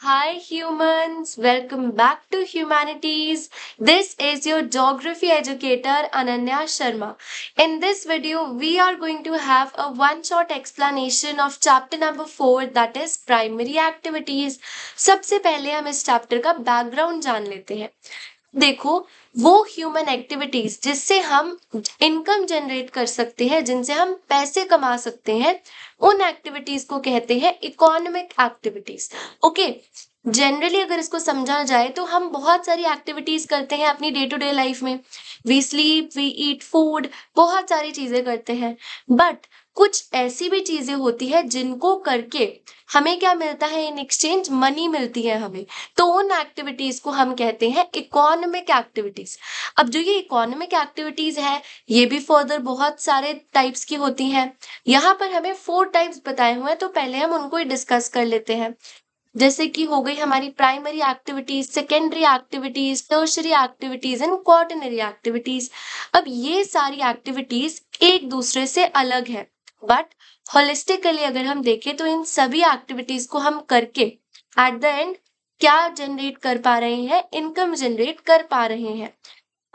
Hi humans, welcome back to Humanities. This is your geography educator Ananya Sharma. In this video, we are going to have a one-shot explanation of chapter number four, that is primary activities. सबसे पहले हम इस chapter का background जान लेते हैं. देखो वो ह्यूमन एक्टिविटीज जिससे हम इनकम जनरेट कर सकते हैं जिनसे हम पैसे कमा सकते हैं उन एक्टिविटीज को कहते हैं इकोनॉमिक एक्टिविटीज ओके जनरली अगर इसको समझा जाए तो हम बहुत सारी एक्टिविटीज करते हैं अपनी डे टू डे लाइफ में we sleep we eat food बहुत सारी चीजें करते हैं बट कुछ ऐसी भी चीज़ें होती है जिनको करके हमें क्या मिलता है इन एक्सचेंज मनी मिलती है हमें तो उन एक्टिविटीज़ को हम कहते हैं इकोनॉमिक एक्टिविटीज़ अब जो ये इकोनॉमिक एक्टिविटीज़ हैं ये भी फर्दर बहुत सारे टाइप्स की होती हैं यहाँ पर हमें फोर टाइप्स बताए हुए हैं तो पहले हम उनको ही डिस्कस कर लेते हैं जैसे कि हो गई हमारी primary activities secondary activities tertiary activities and quaternary activities अब ये सारी एक्टिविटीज एक दूसरे से अलग है बट होलिस्टिकली अगर हम देखें तो इन सभी एक्टिविटीज को हम करके एट द एंड क्या जनरेट कर पा रहे हैं इनकम जनरेट कर पा रहे हैं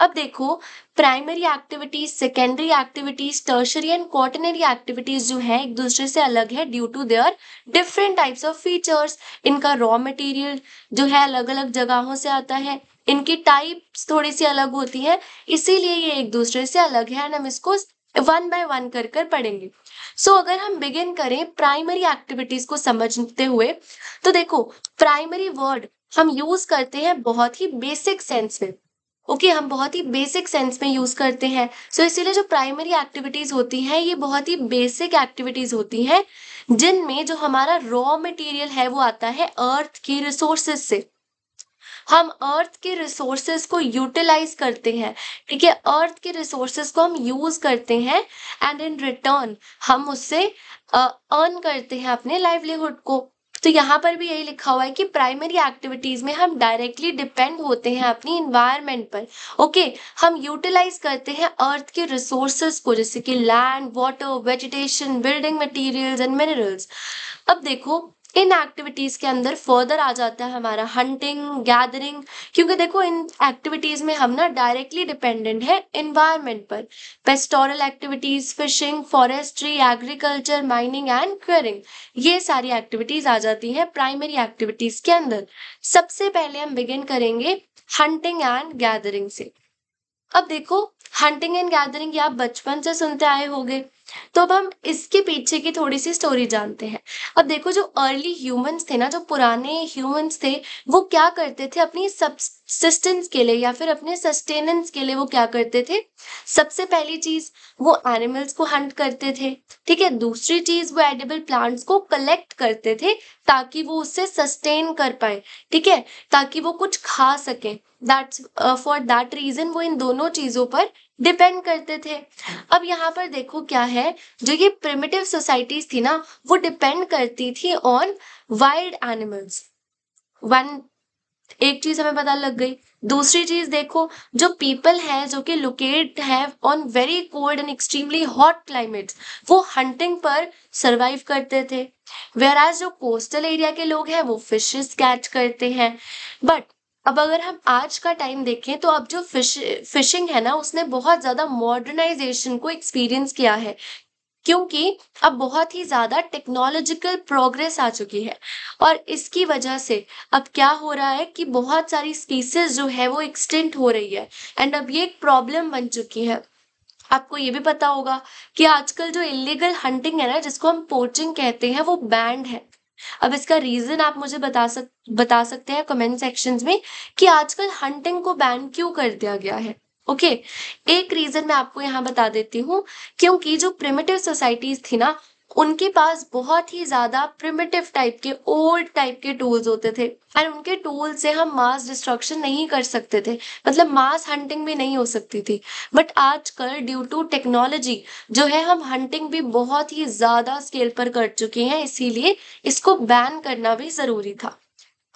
अब देखो primary activities secondary activities tertiary and quaternary activities जो है एक दूसरे से अलग है due to their different types of features इनका रॉ मटेरियल जो है अलग अलग जगहों से आता है इनकी टाइप्स थोड़ी सी अलग होती है इसीलिए ये एक दूसरे से अलग है एंड हम इसको वन बाय वन कर कर पढ़ेंगे सो so, अगर हम बिगिन करें प्राइमरी एक्टिविटीज को समझते हुए तो देखो प्राइमरी वर्ड हम यूज करते हैं बहुत ही बेसिक सेंस में ओके okay, हम बहुत ही बेसिक सेंस में यूज करते हैं सो so, इसीलिए जो प्राइमरी एक्टिविटीज होती हैं ये बहुत ही बेसिक एक्टिविटीज होती हैं जिनमें जो हमारा रॉ मटेरियल है वो आता है अर्थ की रिसोर्सेज से हम अर्थ के रिसोर्सेज को यूटिलाइज करते हैं ठीक है अर्थ के रिसोर्सेज को हम यूज करते हैं एंड इन रिटर्न हम उससे अर्न uh, करते हैं अपने लाइवलीहुड को तो यहाँ पर भी यही लिखा हुआ है कि प्राइमरी एक्टिविटीज में हम डायरेक्टली डिपेंड होते हैं अपनी इन्वायरमेंट पर ओके okay, हम यूटिलाइज करते हैं अर्थ के रिसोर्सेज को जैसे कि land water vegetation building materials and minerals अब देखो इन एक्टिविटीज़ के अंदर फर्दर आ जाता है हमारा हंटिंग गैदरिंग क्योंकि देखो इन एक्टिविटीज़ में हम ना डायरेक्टली डिपेंडेंट है इन्वायरमेंट पर pastoral activities fishing forestry agriculture mining and quarrying ये सारी एक्टिविटीज़ आ जाती हैं प्राइमरी एक्टिविटीज़ के अंदर सबसे पहले हम बिगिन करेंगे हंटिंग एंड गैदरिंग से अब देखो हंटिंग एंड गैदरिंग आप बचपन से सुनते आए होंगे तो अब हम इसके पीछे की थोड़ी सी स्टोरी जानते हैं अब देखो जो अर्ली ह्यूमंस थे ना जो पुराने ह्यूमंस थे वो क्या करते थे अपनी सबसिस्टेंस के लिए या फिर अपने सस्टेनेंस के लिए वो क्या करते थे सबसे पहली चीज वो एनिमल्स को हंट करते थे ठीक है दूसरी चीज वो एडेबल प्लांट्स को कलेक्ट करते थे ताकि वो उससे सस्टेन कर पाए ठीक है ताकि वो कुछ खा सके दैट्स फॉर दैट रीजन वो इन दोनों चीजों पर डिपेंड करते थे अब यहाँ पर देखो क्या है जो ये प्रिमिटिव सोसाइटीज थी ना वो डिपेंड करती थी ऑन वाइल्ड एनिमल्स वन एक चीज हमें पता लग गई दूसरी चीज देखो जो पीपल है जो कि लोकेट है on very cold and extremely hot climates वो हंटिंग पर सरवाइव करते थे वेराज जो कोस्टल एरिया के लोग हैं वो फिशेस कैच करते हैं बट अब अगर हम आज का टाइम देखें तो अब जो फिश फिशिंग है ना उसने बहुत ज़्यादा मॉडर्नाइजेशन को एक्सपीरियंस किया है क्योंकि अब बहुत ही ज़्यादा टेक्नोलॉजिकल प्रोग्रेस आ चुकी है और इसकी वजह से अब क्या हो रहा है कि बहुत सारी स्पीसीज जो है वो एक्सटेंट हो रही है एंड अब ये एक प्रॉब्लम बन चुकी है आपको ये भी पता होगा कि आजकल जो इलीगल हंटिंग है ना जिसको हम पोचिंग कहते हैं वो बैंड है अब इसका रीजन आप मुझे बता सक बता सकते हैं कमेंट सेक्शन में कि आजकल हंटिंग को बैन क्यों कर दिया गया है ओके okay, एक रीजन मैं आपको यहाँ बता देती हूँ क्योंकि जो प्रिमेटिव सोसाइटीज थी ना उनके पास बहुत ही ज़्यादा प्रिमिटिव टाइप के ओल्ड टाइप के टूल्स होते थे एंड उनके टूल से हम मास डिस्ट्रक्शन नहीं कर सकते थे मतलब मास हंटिंग भी नहीं हो सकती थी बट आजकल ड्यू टू टेक्नोलॉजी जो है हम हंटिंग भी बहुत ही ज़्यादा स्केल पर कर चुके हैं इसीलिए इसको बैन करना भी ज़रूरी था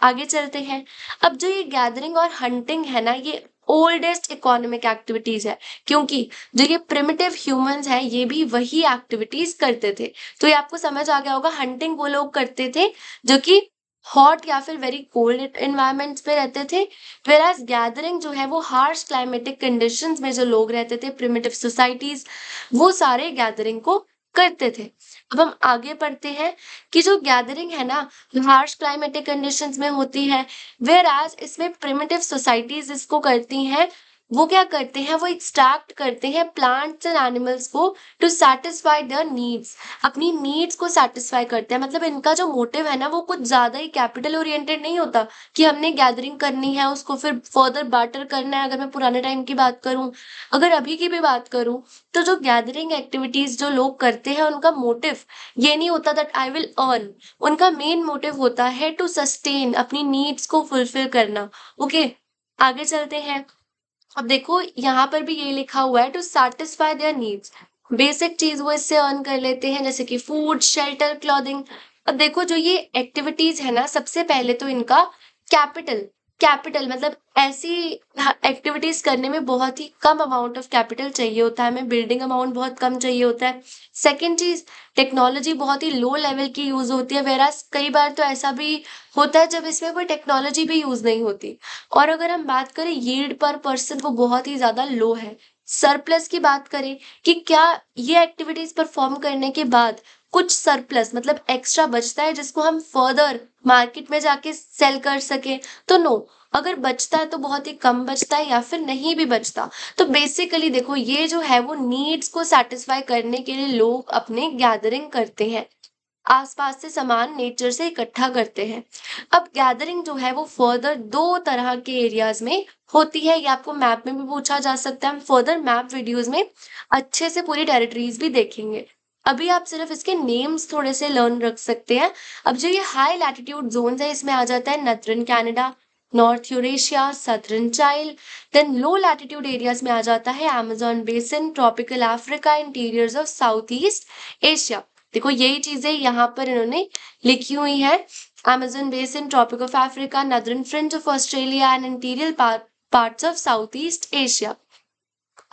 आगे चलते हैं अब जो ये गैदरिंग और हंटिंग है ना ये ओल्डेस्ट इकोनॉमिक एक्टिविटीज है क्योंकि जो ये प्रिमिटिव ह्यूमंस हैं ये भी वही एक्टिविटीज करते थे तो ये आपको समझ आ गया होगा हंटिंग वो लोग करते थे जो कि हॉट या फिर वेरी कोल्ड इन्वायरमेंट्स पे रहते थे वेर एज गैदरिंग जो है वो हार्श क्लाइमेटिक कंडीशंस में जो लोग रहते थे प्रिमिटिव सोसाइटीज वो सारे गैदरिंग को करते थे अब हम आगे पढ़ते हैं कि जो गैदरिंग है ना हार्श क्लाइमेटिक कंडीशंस में होती है वेर आज इसमें प्रिमेटिव सोसाइटीज इसको करती हैं वो क्या करते हैं वो एक्सट्रैक्ट करते हैं प्लांट्स एंड एनिमल्स को टू सेटिस्फाई देयर नीड्स अपनी नीड्स को सेटिस्फाई करते हैं मतलब इनका जो मोटिव है ना वो कुछ ज़्यादा ही कैपिटल ओरिएंटेड नहीं होता कि हमने गैदरिंग करनी है उसको फिर फर्दर बार्टर करना है अगर मैं पुराने टाइम की बात करूँ अगर अभी की भी बात करूँ तो जो गैदरिंग एक्टिविटीज़ जो लोग करते हैं उनका मोटिव ये नहीं होता दैट आई विल अर्न उनका मेन मोटिव होता है टू सस्टेन अपनी नीड्स को फुलफिल करना ओके okay, आगे चलते हैं अब देखो यहाँ पर भी ये लिखा हुआ है to satisfy their needs basic चीज वो इससे अर्न कर लेते हैं जैसे कि फूड शेल्टर क्लॉदिंग अब देखो जो ये एक्टिविटीज है ना सबसे पहले तो इनका कैपिटल कैपिटल मतलब ऐसी एक्टिविटीज करने में बहुत ही कम अमाउंट ऑफ कैपिटल चाहिए होता है हमें बिल्डिंग अमाउंट बहुत कम चाहिए होता है सेकेंड चीज टेक्नोलॉजी बहुत ही लो लेवल की यूज होती है वेरास कई बार तो ऐसा भी होता है जब इसमें कोई टेक्नोलॉजी भी यूज नहीं होती और अगर हम बात करें यील्ड पर पर्सन वो बहुत ही ज्यादा लो है सरप्लस की बात करें कि क्या ये एक्टिविटीज परफॉर्म करने के बाद कुछ सरप्लस मतलब एक्स्ट्रा बचता है जिसको हम फर्दर मार्केट में जाके सेल कर सकें तो नो अगर बचता है तो बहुत ही कम बचता है या फिर नहीं भी बचता तो बेसिकली देखो ये जो है वो नीड्स को सेटिस्फाई करने के लिए लोग अपने गैदरिंग करते हैं आसपास से सामान नेचर से इकट्ठा करते हैं अब गैदरिंग जो है वो फर्दर दो तरह के एरियाज में होती है ये आपको मैप में भी पूछा जा सकता है हम फर्दर मैप वीडियोज में अच्छे से पूरी टेरिटरीज भी देखेंगे अभी आप सिर्फ इसके नेम्स थोड़े से लर्न रख सकते हैं अब जो ये हाई लैटिट्यूड जोन है इसमें आ जाता है northern Canada north Eurasia southern Chile then low latitude areas में आ जाता है Amazon basin tropical Africa interiors of south east Asia देखो यही चीजें यहाँ पर इन्होंने लिखी हुई है Amazon basin tropic of Africa northern fringe of Australia and interior parts of south east Asia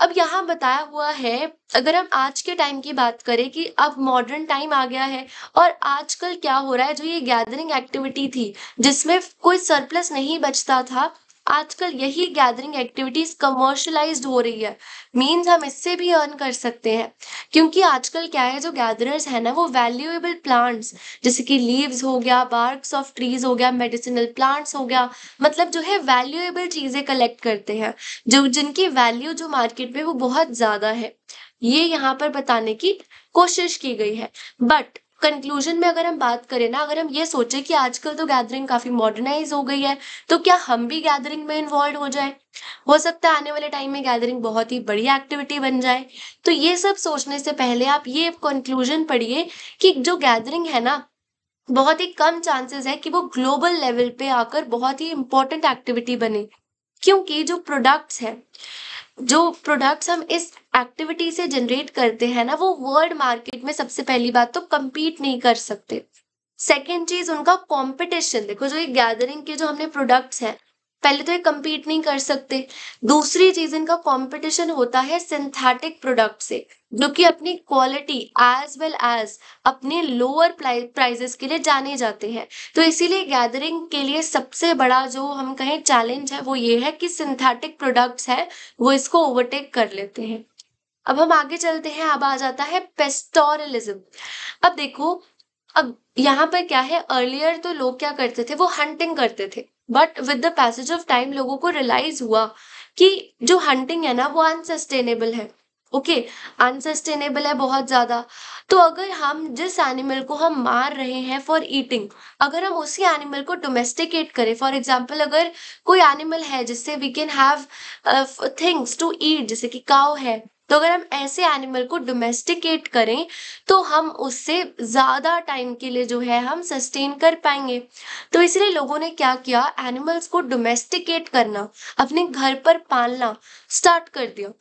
अब यहाँ बताया हुआ है अगर हम आज के टाइम की बात करें कि अब मॉडर्न टाइम आ गया है और आजकल क्या हो रहा है जो ये गैदरिंग एक्टिविटी थी जिसमें कोई सरप्लस नहीं बचता था आजकल यही गैदरिंग एक्टिविटीज कमर्शलाइज हो रही है मीन्स हम इससे भी अर्न कर सकते हैं क्योंकि आजकल क्या है जो गैदरर्स है ना वो वैल्यूएबल प्लांट्स जैसे कि लीव्स हो गया बार्क्स ऑफ ट्रीज हो गया मेडिसिनल प्लांट्स हो गया मतलब जो है वैल्यूएबल चीजें कलेक्ट करते हैं जो जिनकी वैल्यू जो मार्केट में वो बहुत ज्यादा है ये यहाँ पर बताने की कोशिश की गई है बट कंक्लूजन में अगर हम बात करें ना अगर हम ये सोचें कि आजकल तो गैदरिंग काफी मॉडर्नाइज हो गई है तो क्या हम भी गैदरिंग में इन्वॉल्व हो जाए हो सकता है आने वाले टाइम में गैदरिंग बहुत ही बड़ी एक्टिविटी बन जाए तो ये सब सोचने से पहले आप ये कंक्लूजन पढ़िए कि जो गैदरिंग है ना बहुत ही कम चांसेस है कि वो ग्लोबल लेवल पे आकर बहुत ही इंपॉर्टेंट एक्टिविटी बने क्योंकि जो प्रोडक्ट्स हैं जो प्रोडक्ट्स हम इस एक्टिविटी से जनरेट करते हैं ना वो वर्ल्ड मार्केट में सबसे पहली बात तो कम्पीट नहीं कर सकते सेकेंड चीज उनका कॉम्पिटिशन देखो जो ये गैदरिंग के जो हमने प्रोडक्ट्स हैं पहले तो ये कम्पीट नहीं कर सकते दूसरी चीज इनका कंपटीशन होता है सिंथेटिक प्रोडक्ट से जो कि अपनी क्वालिटी एज वेल एज अपने लोअर प्राइजेस के लिए जाने जाते हैं तो इसीलिए गैदरिंग के लिए सबसे बड़ा जो हम कहें चैलेंज है वो ये है कि सिंथेटिक प्रोडक्ट्स है वो इसको ओवरटेक कर लेते हैं अब हम आगे चलते हैं अब आ जाता है पेस्टोरलिज्म अब देखो अब यहाँ पर क्या है अर्लियर तो लोग क्या करते थे वो हंटिंग करते थे but with the passage of time लोगों को रियलाइज हुआ कि जो हंटिंग है ना वो अनसस्टेनेबल है ओके okay, अनसस्टेनेबल है बहुत ज़्यादा तो अगर हम जिस एनिमल को हम मार रहे हैं फॉर ईटिंग अगर हम उसी एनिमल को डोमेस्टिकेट करें फॉर एग्जाम्पल अगर कोई एनिमल है जिससे we can have things to eat जैसे कि काव है तो अगर हम ऐसे एनिमल को डोमेस्टिकेट करें तो हम उससे ज़्यादा टाइम के लिए जो है हम सस्टेन कर पाएंगे तो इसलिए लोगों ने क्या किया एनिमल्स को डोमेस्टिकेट करना अपने घर पर पालना स्टार्ट कर दिया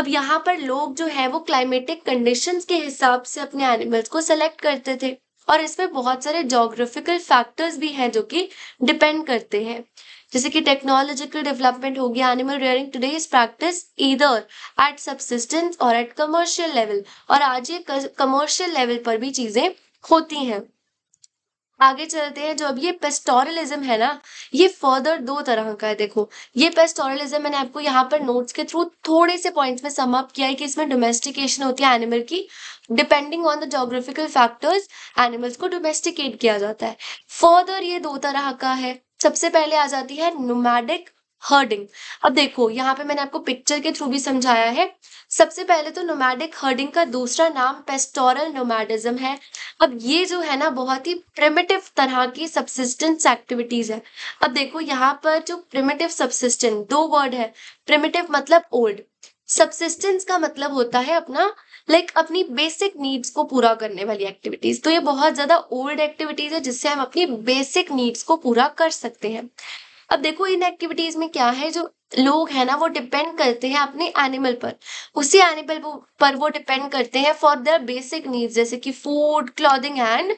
अब यहाँ पर लोग जो है वो क्लाइमेटिक कंडीशंस के हिसाब से अपने एनिमल्स को सेलेक्ट करते थे और इसमें बहुत सारे जोग्राफिकल फैक्टर्स भी हैं जो कि डिपेंड करते हैं जैसे कि टेक्नोलॉजिकल डेवलपमेंट हो गया animal rearing today is practice either at subsistence और एट कमर्शियल लेवल और आज ये कमर्शियल लेवल पर भी चीजें होती हैं आगे चलते हैं जो अब ये पेस्टोरलिज्म है ना ये फर्दर दो तरह का है देखो ये पेस्टोरलिज्म मैंने आपको यहाँ पर नोट्स के थ्रू थोड़े से पॉइंट्स में समअप किया है कि इसमें डोमेस्टिकेशन होती है एनिमल की depending on the geographical factors animals को डोमेस्टिकेट किया जाता है फर्दर ये दो तरह का है सबसे पहले आ जाती है नोमैडिक हर्डिंग अब देखो यहाँ पे मैंने आपको पिक्चर के थ्रू भी समझाया है सबसे पहले तो नोमैडिक हर्डिंग का दूसरा नाम पेस्टोरल नोमैडिज्म है अब ये जो है ना बहुत ही प्रिमिटिव तरह की सब्सिस्टेंस एक्टिविटीज है अब देखो यहाँ पर जो प्रिमिटिव सब्सिस्टेंस दो वर्ड है प्रिमिटिव मतलब ओल्ड सब्सिस्टेंस का मतलब होता है अपना लाइक like, अपनी बेसिक नीड्स को पूरा करने वाली एक्टिविटीज तो ये बहुत ज्यादा ओल्ड एक्टिविटीज है जिससे हम अपनी बेसिक नीड्स को पूरा कर सकते हैं अब देखो इन एक्टिविटीज में क्या है जो लोग हैं ना वो डिपेंड करते हैं अपने एनिमल पर उसी एनिमल पर वो डिपेंड करते हैं फॉर देयर बेसिक नीड्स जैसे कि food clothing and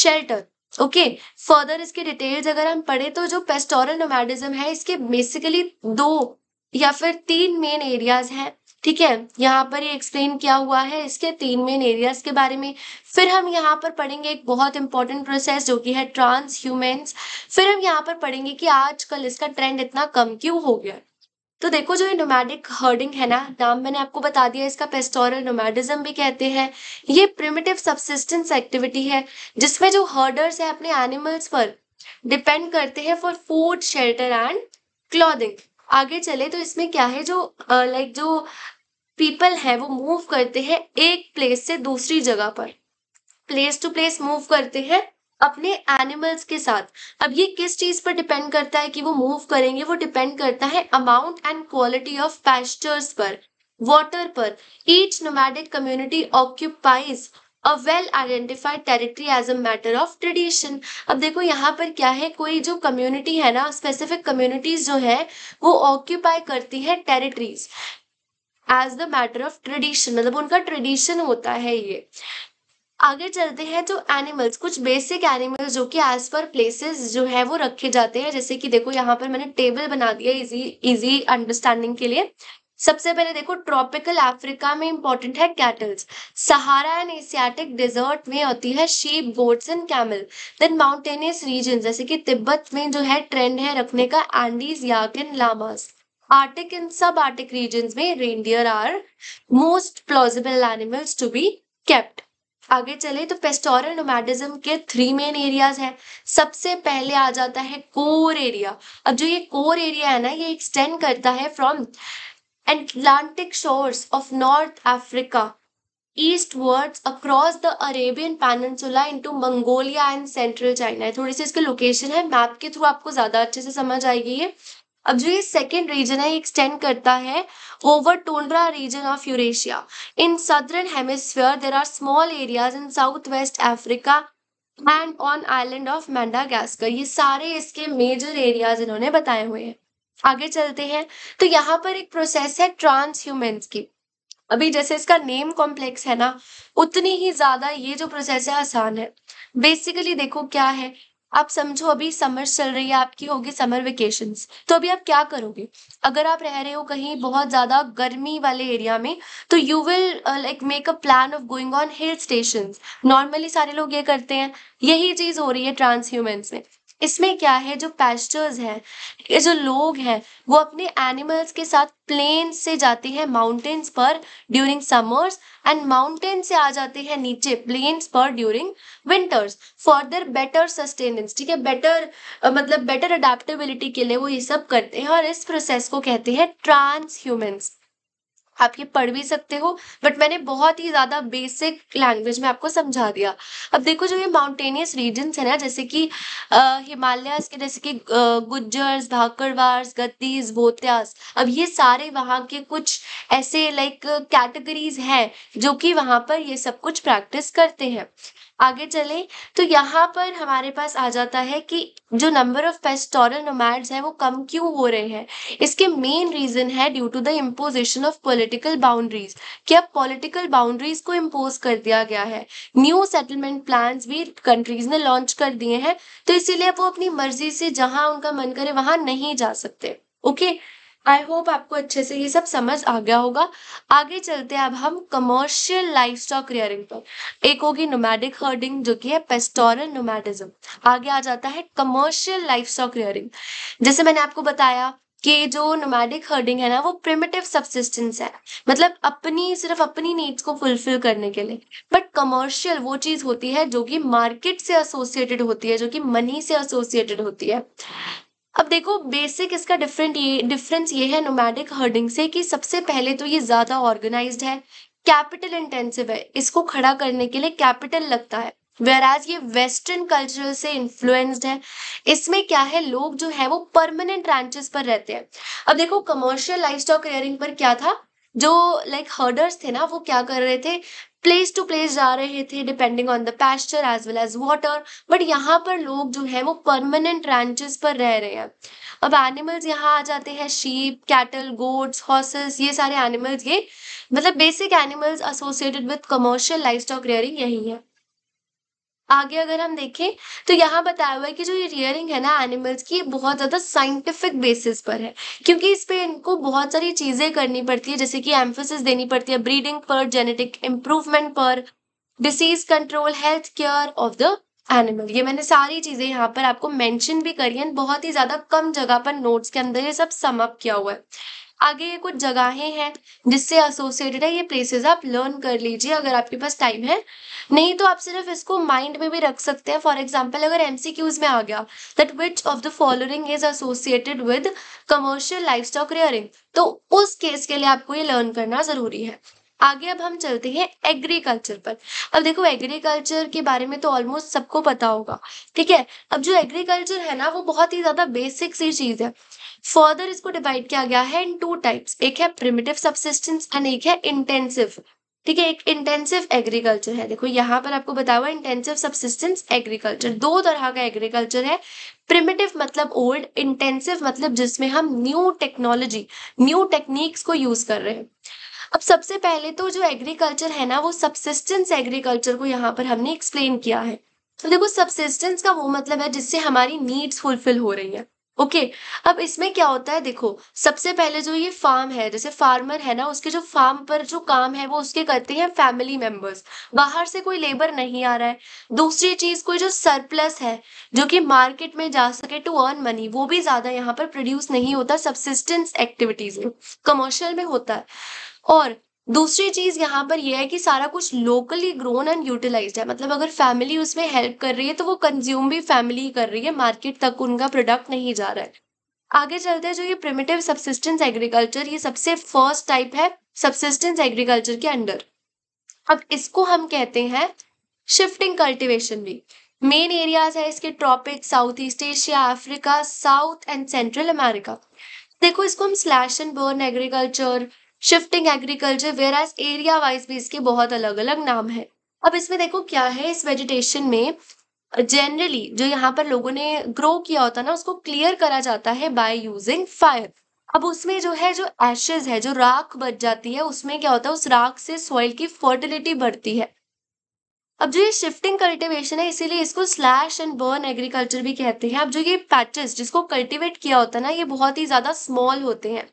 shelter okay further इसके डिटेल्स अगर हम पढ़े तो जो पेस्टोरल नोमैडिज्म है इसके बेसिकली दो या फिर तीन मेन एरियाज हैं ठीक है यहाँ पर ये एक्सप्लेन किया हुआ है इसके तीन मेन एरियाज के बारे में फिर हम यहाँ पर पढ़ेंगे एक बहुत इंपॉर्टेंट प्रोसेस जो कि है ट्रांस ह्यूमेंस फिर हम यहाँ पर पढ़ेंगे कि आजकल इसका ट्रेंड इतना कम क्यों हो गया तो देखो जो ये नोमैडिक हर्डिंग है ना नाम मैंने आपको बता दिया इसका पेस्टोरल नोमैडिज्म भी कहते हैं ये प्रिमिटिव सबसिस्टेंस एक्टिविटी है जिसमें जो हर्डर्स है अपने एनिमल्स पर डिपेंड करते हैं for food shelter and clothing आगे चले तो इसमें क्या है जो लाइक जो पीपल है वो मूव करते हैं एक प्लेस से दूसरी जगह पर प्लेस टू प्लेस मूव करते हैं अपने एनिमल्स के साथ अब ये किस चीज पर डिपेंड करता है कि वो मूव करेंगे वो डिपेंड करता है amount and quality of pastures पर वाटर पर each nomadic community occupies a well identified territory as a matter of tradition अब देखो यहाँ पर क्या है कोई जो कम्युनिटी है ना स्पेसिफिक कम्युनिटीज जो है वो ऑक्यूपाई करती है territories as the matter of tradition मतलब उनका ट्रेडिशन होता है ये आगे चलते हैं तो एनिमल्स कुछ बेसिक एनिमल्स जो कि एज पर प्लेसेस जो है वो रखे जाते हैं जैसे कि देखो यहाँ पर मैंने टेबल बना दिया इजी इजी अंडरस्टैंडिंग के लिए सबसे पहले देखो ट्रॉपिकल अफ्रीका में इंपॉर्टेंट है cattles Sahara and Asiatic desert में होती है sheep goats and camel then mountainous region जैसे कि तिब्बत में जो है ट्रेंड है रखने का Andes yak and llamas arctic इन सब आर्टिक रीजन में reindeer are most plausible animals to be kept आगे चले तो पेस्टोरल नोमैडिज्म के थ्री मेन एरियाज हैं सबसे पहले आ जाता है कोर एरिया अब जो ये कोर एरिया है ना ये एक्सटेंड करता है from Atlantic shores of North Africa eastwards across the Arabian Peninsula into Mongolia and central China है थोड़ी सी इसकी लोकेशन है मैप के थ्रू आपको ज़्यादा अच्छे से समझ आएगी ये अब जो ये सेकेंड रीजन है एक्सटेंड करता है over tundra region of Eurasia in southern hemisphere there are small areas in south west Africa and on island of Madagascar ये सारे इसके मेजर एरियाज इन्होंने बताए हुए हैं आगे चलते हैं तो यहाँ पर एक प्रोसेस है ट्रांस ह्यूमेंस की अभी जैसे इसका नेम कॉम्प्लेक्स है ना उतनी ही ज्यादा ये जो प्रोसेस है आसान है बेसिकली देखो क्या है आप समझो अभी समर्स चल रही है आपकी होगी समर वेकेशन तो अभी आप क्या करोगे अगर आप रह रहे हो कहीं बहुत ज्यादा गर्मी वाले एरिया में तो you will like make a plan of going on hill station normally सारे लोग ये करते हैं यही चीज हो रही है ट्रांस ह्यूमेंस में इसमें क्या है जो पैस्टर्स हैं ये जो लोग हैं वो अपने एनिमल्स के साथ प्लेन से जाते हैं माउंटेन्स पर ड्यूरिंग समर्स एंड माउंटेन से आ जाते हैं नीचे प्लेन्स पर during winters for their better sustenance ठीक है बेटर मतलब बेटर अडेप्टेबिलिटी के लिए वो ये सब करते हैं और इस प्रोसेस को कहते हैं ट्रांस ह्यूमन्स आप ये पढ़ भी सकते हो बट मैंने बहुत ही ज़्यादा बेसिक लैंग्वेज में आपको समझा दिया अब देखो जो ये माउंटेनियस रीजन्स है ना जैसे कि हिमालयाज के जैसे कि गुज्जर्स भाकरवार गद्दीज भोत्यास अब ये सारे वहाँ के कुछ ऐसे लाइक कैटेगरीज हैं जो कि वहाँ पर ये सब कुछ प्रैक्टिस करते हैं आगे चले तो यहाँ पर हमारे पास आ जाता है कि जो नंबर ऑफ पेस्टोरल नोमैड्स हैं वो कम क्यों हो रहे हैं इसके मेन रीज़न है due to the imposition of political boundaries कि अब पॉलिटिकल बाउंड्रीज को इम्पोज कर दिया गया है न्यू सेटलमेंट प्लान भी कंट्रीज ने लॉन्च कर दिए हैं तो इसीलिए वो अपनी मर्जी से जहाँ उनका मन करे वहाँ नहीं जा सकते ओके okay? आई होप आपको अच्छे से ये सब समझ आ गया होगा आगे चलते हैं अब हम कमर्शियल लाइफ स्टॉक रियरिंग पर एक होगी नोमैडिक हर्डिंग जो कि है पेस्टोरल नोमैडिज्म आगे आ जाता है कमर्शियल लाइफ स्टॉक रियरिंग जैसे मैंने आपको बताया कि जो नोमैडिक हर्डिंग है ना वो प्रिमेटिव सब्सिस्टेंस है मतलब अपनी सिर्फ अपनी नीड्स को फुलफिल करने के लिए बट कमर्शियल वो चीज होती है जो कि मार्केट से एसोसिएटेड होती है जो कि मनी से एसोसिएटेड होती है अब देखो बेसिक इसका डिफरेंट ये डिफरेंस ये है नोमैडिक हर्डिंग से कि सबसे पहले तो ये ज़्यादा ऑर्गेनाइज है कैपिटल इंटेंसिव है इसको खड़ा करने के लिए कैपिटल लगता है वेर एज ये वेस्टर्न कल्चर से इन्फ्लुएंस्ड है इसमें क्या है लोग जो है वो परमानेंट रांचेस पर रहते हैं अब देखो कमर्शियल लाइफ स्टॉक रेयरिंग पर क्या था जो लाइक like, हर्डर्स थे ना वो क्या कर रहे थे प्लेस टू प्लेस जा रहे थे depending on the pasture as well as water but यहाँ पर लोग जो है वो परमानेंट रेंचेस पर रह रहे हैं अब एनिमल्स यहाँ आ जाते हैं शीप कैटल गोट्स हॉर्सेस ये सारे एनिमल्स ये मतलब basic animals associated with commercial livestock rearing यही है आगे अगर हम देखें तो यहाँ बताया हुआ है कि जो ये रियरिंग है ना एनिमल्स की बहुत ज़्यादा साइंटिफिक बेसिस पर है क्योंकि इस पर इनको बहुत सारी चीज़ें करनी पड़ती है जैसे कि एम्फोसिस देनी पड़ती है ब्रीडिंग पर जेनेटिक इम्प्रूवमेंट पर disease control health care of the animal ये मैंने सारी चीज़ें यहाँ पर आपको मेंशन भी करी है बहुत ही ज़्यादा कम जगह पर नोट्स के अंदर ये सब समअप किया हुआ है आगे ये कुछ जगहें हैं जिससे एसोसिएटेड है ये प्लेसेस आप लर्न कर लीजिए अगर आपके पास टाइम है नहीं तो आप सिर्फ इसको माइंड में भी रख सकते हैं फॉर एग्जाम्पल अगर एम में आ गया that which of the following is associated with commercial livestock rearing तो उस केस के लिए आपको ये लर्न करना जरूरी है आगे अब हम चलते हैं एग्रीकल्चर पर अब देखो एग्रीकल्चर के बारे में तो ऑलमोस्ट सबको पता होगा ठीक है अब जो एग्रीकल्चर है ना वो बहुत ही ज्यादा बेसिक सी चीज है फर्दर इसको डिवाइड किया गया है इन टू टाइप्स एक है प्रिमिटिव सबसिस्टेंस एंड एक है इंटेंसिव ठीक है एक इंटेंसिव एग्रीकल्चर है देखो यहाँ पर आपको बताया हुआ इंटेंसिव सबसिस्टेंस एग्रीकल्चर दो तरह का एग्रीकल्चर है प्रिमिटिव मतलब ओल्ड इंटेंसिव मतलब जिसमें हम न्यू टेक्नोलॉजी न्यू टेक्निक्स को यूज कर रहे हैं अब सबसे पहले तो जो एग्रीकल्चर है ना वो सबसिस्टेंस एग्रीकल्चर को यहाँ पर हमने एक्सप्लेन किया है तो देखो सबसिस्टेंस का वो मतलब है जिससे हमारी नीड्स फुलफिल हो रही है ओके अब इसमें क्या होता है देखो सबसे पहले जो ये फार्म है जैसे फार्मर है ना उसके जो फार्म पर जो काम है वो उसके करते हैं फैमिली मेंबर्स बाहर से कोई लेबर नहीं आ रहा है दूसरी चीज कोई जो सरप्लस है जो कि मार्केट में जा सके टू अर्न मनी वो भी ज्यादा यहाँ पर प्रोड्यूस नहीं होता सबसिस्टेंस एक्टिविटीज में कमर्शियल में होता है और दूसरी चीज यहाँ पर यह है कि सारा कुछ लोकली ग्रोन एंड यूटिलाइज है मतलब अगर फैमिली उसमें हेल्प कर रही है तो वो कंज्यूम भी फैमिली कर रही है मार्केट तक उनका प्रोडक्ट नहीं जा रहा है आगे चलते हैं जो ये प्रिमेटिव सबसिस्टेंस एग्रीकल्चर ये सबसे फर्स्ट टाइप है सबसिस्टेंस एग्रीकल्चर के अंडर अब इसको हम कहते हैं शिफ्टिंग कल्टिवेशन भी मेन एरियाज है इसके tropic south east Asia Africa south and central America देखो इसको हम slash and burn agriculture shifting agriculture whereas area wise भी इसके बहुत अलग अलग नाम है अब इसमें देखो क्या है इस वेजिटेशन में जनरली जो यहाँ पर लोगों ने ग्रो किया होता है ना उसको क्लियर करा जाता है बाय यूजिंग फायर अब उसमें जो है जो एशेज है जो राख बच जाती है उसमें क्या होता है उस राख से सॉइल की फर्टिलिटी बढ़ती है अब जो ये शिफ्टिंग कल्टीवेशन है इसीलिए इसको स्लैश एंड बर्न एग्रीकल्चर भी कहते हैं अब जो ये पैचेस जिसको कल्टीवेट किया होता है ना ये बहुत ही ज़्यादा स्मॉल होते हैं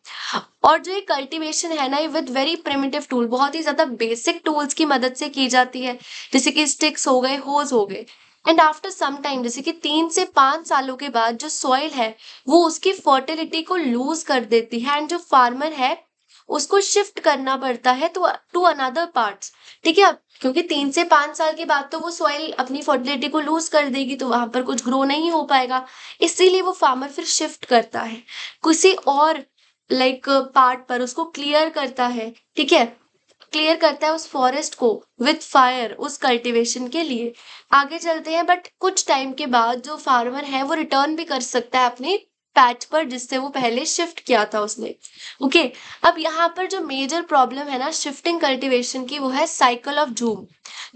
और जो ये कल्टीवेशन है ना ये विद वेरी प्रिमिटिव टूल बहुत ही ज़्यादा बेसिक टूल्स की मदद से की जाती है जैसे कि स्टिक्स हो गए होज हो गए एंड आफ्टर सम टाइम जैसे कि तीन से पाँच सालों के बाद जो सॉइल है वो उसकी फर्टिलिटी को लूज कर देती है एंड जो फार्मर है उसको शिफ्ट करना पड़ता है तो टू अनादर पार्ट्स ठीक है क्योंकि तीन से पाँच साल के बाद तो वो सॉइल अपनी फर्टिलिटी को लूज कर देगी तो वहाँ पर कुछ ग्रो नहीं हो पाएगा इसीलिए वो फार्मर फिर शिफ्ट करता है किसी और लाइक like, पार्ट पर उसको क्लियर करता है ठीक है क्लियर करता है उस फॉरेस्ट को विथ फायर उस कल्टीवेशन के लिए आगे चलते हैं बट कुछ टाइम के बाद जो फार्मर है वो रिटर्न भी कर सकता है अपनी पैच पर जिससे वो पहले शिफ्ट किया था उसने ओके okay, अब यहाँ पर जो मेजर प्रॉब्लम है ना शिफ्टिंग कल्टीवेशन की वो है साइकिल ऑफ झूम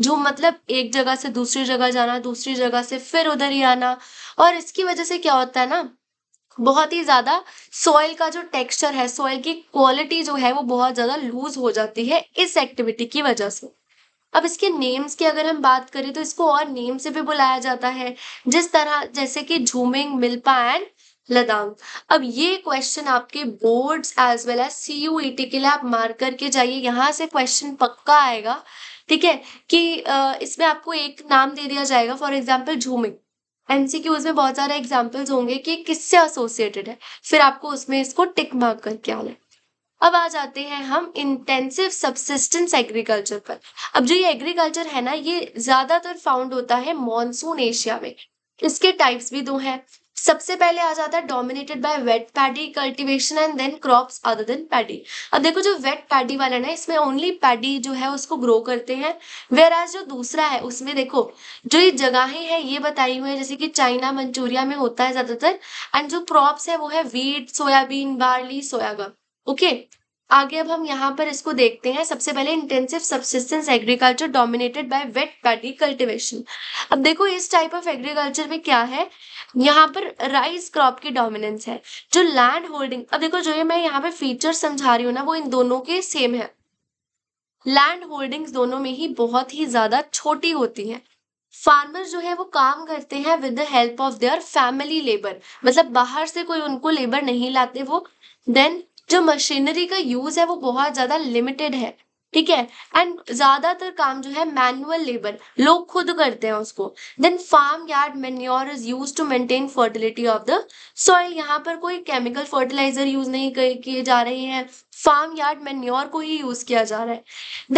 झूम मतलब एक जगह से दूसरी जगह जाना दूसरी जगह से फिर उधर ही आना और इसकी वजह से क्या होता है ना बहुत ही ज़्यादा सॉइल का जो टेक्सचर है सॉइल की क्वालिटी जो है वो बहुत ज़्यादा लूज हो जाती है इस एक्टिविटी की वजह से अब इसके नेम्स की अगर हम बात करें तो इसको और नेम से भी बुलाया जाता है जिस तरह जैसे कि झूमिंग मिल्पा एंड लदांग अब ये क्वेश्चन आपके boards as well as C U E T के लिए आप मार्क करके जाइए यहाँ से क्वेश्चन पक्का आएगा ठीक है कि इसमें आपको एक नाम दे दिया जाएगा फॉर एग्जाम्पल झूमिंग एमसीक्यूज में बहुत सारे एग्जाम्पल्स होंगे कि किससे एसोसिएटेड है फिर आपको उसमें इसको टिक मार्क करके आना है अब आ जाते हैं हम इंटेंसिव सबसिस्टेंस एग्रीकल्चर पर अब जो ये एग्रीकल्चर है ना ये ज्यादातर फाउंड होता है मॉनसून एशिया में इसके टाइप्स भी दो हैं सबसे पहले आ जाता है dominated by wet paddy cultivation and then crops other than paddy अब देखो जो वेट पैडी वाला ना इसमें ओनली पैडी जो है उसको ग्रो करते हैं वेर आज जो दूसरा है उसमें देखो जो ये जगहें हैं ये बताई हुई है जैसे कि चाइना मंचूरिया में होता है ज़्यादातर एंड जो क्रॉप्स है वो है वीट सोयाबीन बार्ली सोयागा ओके आगे अब हम यहाँ पर इसको देखते हैं सबसे पहले intensive subsistence agriculture dominated by wet paddy cultivation अब देखो इस टाइप ऑफ एग्रीकल्चर में क्या है यहाँ पर राइस क्रॉप की डोमिनेंस है जो लैंड होल्डिंग अब देखो जो ये मैं यहाँ पे फीचर समझा रही हूँ ना वो इन दोनों के सेम है लैंड होल्डिंग्स दोनों में ही बहुत ही ज्यादा छोटी होती हैं फार्मर जो है वो काम करते हैं with the help of their family labour मतलब बाहर से कोई उनको लेबर नहीं लाते वो देन जो मशीनरी का यूज है वो बहुत ज्यादा लिमिटेड है ठीक है एंड ज्यादातर काम जो है मैनुअल लेबर लोग खुद करते हैं उसको then farm yard manure is use to maintain fertility of the soil यहाँ पर कोई केमिकल फर्टिलाइजर यूज नहीं किए जा रहे हैं फार्म यार्ड मेन्योर को ही यूज किया जा रहा है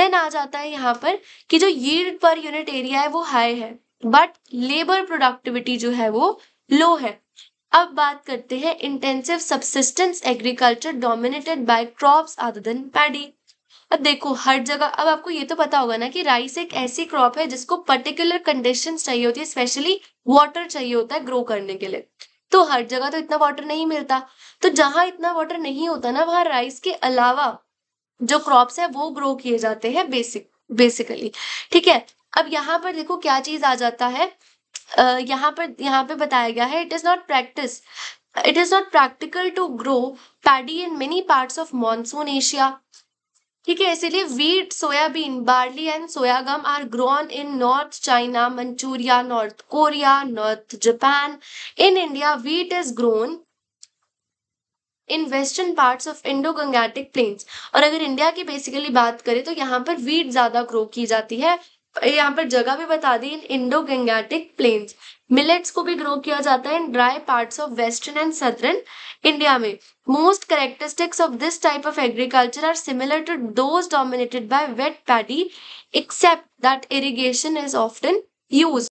देन आ जाता है यहाँ पर कि जो यील्ड पर यूनिट एरिया है वो हाई है बट लेबर प्रोडक्टिविटी जो है वो लो है अब बात करते हैं intensive subsistence agriculture dominated by crops other than paddy अब देखो हर जगह अब आपको ये तो पता होगा ना कि राइस एक ऐसी क्रॉप है जिसको पर्टिकुलर कंडीशन चाहिए होती है स्पेशली वाटर चाहिए होता है ग्रो करने के लिए तो हर जगह तो इतना वाटर नहीं मिलता तो जहां इतना वाटर नहीं होता ना वहां राइस के अलावा जो क्रॉप्स है वो ग्रो किए जाते हैं बेसिक बेसिकली ठीक है अब यहाँ पर देखो क्या चीज आ जाता है Uh, यहाँ पर यहाँ पे बताया गया है it is not practice it is not practical to grow paddy in many parts of monsoon Asia ठीक है इसीलिए wheat soybean barley and sorghum are grown in North China Manchuria North Korea North Japan in India wheat is grown in western part of Indo Gangetic plains और अगर India की basically बात करें तो यहाँ पर वीट ज्यादा ग्रो की जाती है यहाँ पर जगह भी बता दी in Indo Gangetic plains millets को भी ग्रो किया जाता है in dry parts of western and southern India में most characteristics of this type of agriculture are similar to those dominated by wet paddy except that irrigation is often use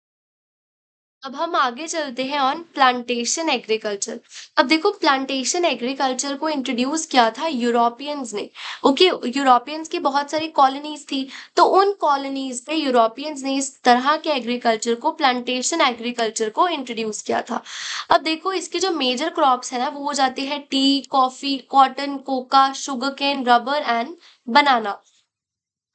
अब हम आगे चलते हैं ऑन प्लांटेशन एग्रीकल्चर अब देखो plantation agriculture को introduce किया था यूरोपियंस ने ओके यूरोपियंस की बहुत सारी कॉलोनीज थी तो उन कॉलोनीज पे यूरोपियंस ने इस तरह के एग्रीकल्चर को प्लांटेशन एग्रीकल्चर को इंट्रोड्यूस किया था अब देखो इसके जो मेजर क्रॉप्स है ना वो हो जाते हैं tea coffee cotton coca sugarcane rubber and banana